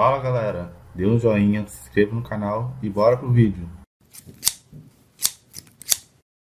Fala galera, dê um joinha, se inscreva no canal e bora pro vídeo.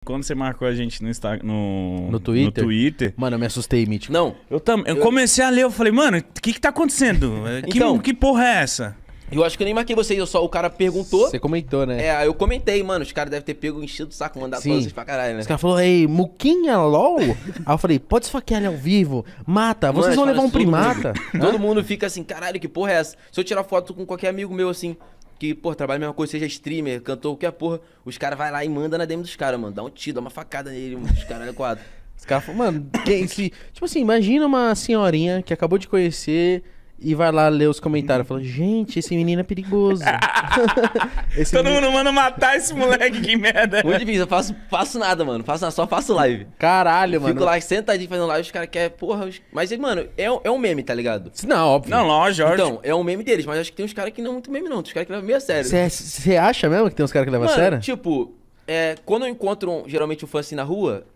Quando você marcou a gente no, Insta, no, no, Twitter? no Twitter. Mano, eu me assustei, Mítico. Não. Eu, também. eu, eu... comecei a ler, eu falei, mano, o que que tá acontecendo? Que, então, que porra é essa? Eu acho que eu nem marquei vocês, eu só o cara perguntou. Você comentou, né? É, eu comentei, mano. Os caras devem ter pego enchido o saco, mandado Sim. vocês pra caralho, né? Os caras falaram, ei, Muquinha LOL? Aí eu falei, pode esfaquear ele ao vivo, mata, mano, vocês vão levar um assim, primata. Mundo, todo mundo fica assim, caralho, que porra é essa? Se eu tirar foto com qualquer amigo meu assim, que, pô, trabalha a mesma coisa, seja streamer, cantor, qualquer porra, os caras vai lá e manda na DM dos caras, mano. Dá um tiro, dá uma facada nele, mano. Os caras é quadro. Os caras falam, mano, quem se. Tipo assim, imagina uma senhorinha que acabou de conhecer e vai lá ler os comentários. falando gente, esse menino é perigoso. Todo menino... mundo manda matar esse moleque, que merda. Muito difícil, eu faço, faço nada, mano. Faço, só faço live. Caralho, mano. Fico lá sentadinho fazendo live, os caras querem, porra. Os... Mas, mano, é, é um meme, tá ligado? Não, óbvio. Não, não, Jorge. Então, é um meme deles, mas acho que tem uns caras que não é muito meme, não. Tem uns caras que levam meio a sério. Você é, acha mesmo que tem uns caras que levam a sério? Tipo, é, quando eu encontro um, geralmente um fã assim na rua,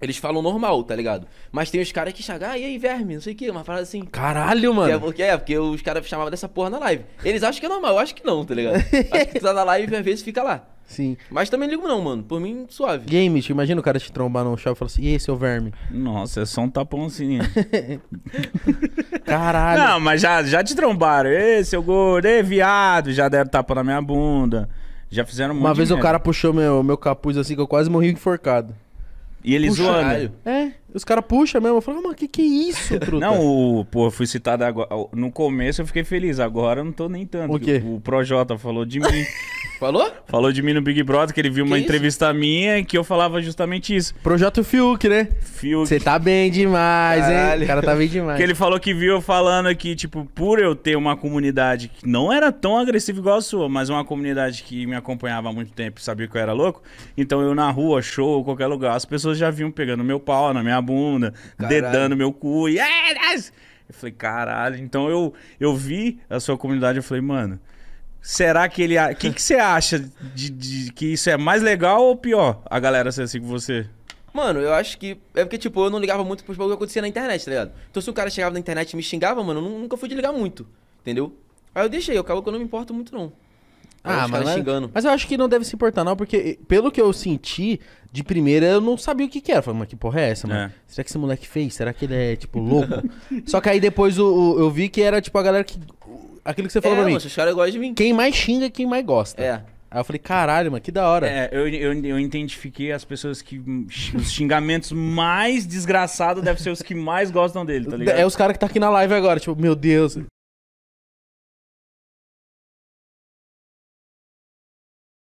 eles falam normal, tá ligado? Mas tem os caras que chegam, ah, e aí, verme, não sei o quê, uma frase assim. Caralho, mano. É porque, é, porque os caras chamavam dessa porra na live. Eles acham que é normal, eu acho que não, tá ligado? acho que tu tá na live e às vezes fica lá. Sim. Mas também ligo não, mano. Por mim, suave. Games, tipo, imagina o cara te trombar no shopping e falar assim, e aí, seu verme? Nossa, é só um tapãozinho. Assim. Caralho. Não, mas já, já te trombaram. Ei, seu gordo, ei, viado. Já deram tapa na minha bunda. Já fizeram muito. Uma vez o cara puxou meu, meu capuz assim que eu quase morri enforcado. E ele Puxa, zoando. Caralho. É. Os caras puxam mesmo. Eu falo, mas mano, que que é isso, truta? Não, o, pô, eu fui citado agora. No começo eu fiquei feliz, agora eu não tô nem tanto. O quê? O, o Projota falou de mim. falou? Falou de mim no Big Brother, que ele viu que uma isso? entrevista minha que eu falava justamente isso. Projota e Fiuk, né? Fiuk. Você tá bem demais, Caralho. hein? O cara tá bem demais. Que ele falou que viu eu falando que, tipo, por eu ter uma comunidade que não era tão agressiva igual a sua, mas uma comunidade que me acompanhava há muito tempo e sabia que eu era louco, então eu na rua, show, qualquer lugar, as pessoas já vinham pegando meu pau na minha minha bunda, Caralho. dedando meu cu. E... É, é, é. Eu falei, caralho. Então eu, eu vi a sua comunidade, eu falei, mano, será que ele. O que, que você acha de, de, que isso é mais legal ou pior? A galera ser assim com você? Mano, eu acho que. É porque, tipo, eu não ligava muito pros bagulho que acontecia na internet, tá ligado? Então se um cara chegava na internet e me xingava, mano, eu nunca fui de ligar muito, entendeu? Aí eu deixei, eu acabo que eu não me importo muito, não. Ah, mas, xingando. mas eu acho que não deve se importar, não, porque pelo que eu senti, de primeira eu não sabia o que, que era. Falei, mas que porra é essa, mano? É. Será que esse moleque fez? Será que ele é, tipo, louco? Só que aí depois o, eu vi que era, tipo, a galera que. aquilo que você falou é, pra mim. Os caras gostam de mim. Quem mais xinga é quem mais gosta. É. Aí eu falei, caralho, mano, que da hora. É, eu, eu, eu identifiquei as pessoas que. Os xingamentos mais desgraçados devem ser os que mais gostam dele, tá é ligado? É os caras que tá aqui na live agora, tipo, meu Deus,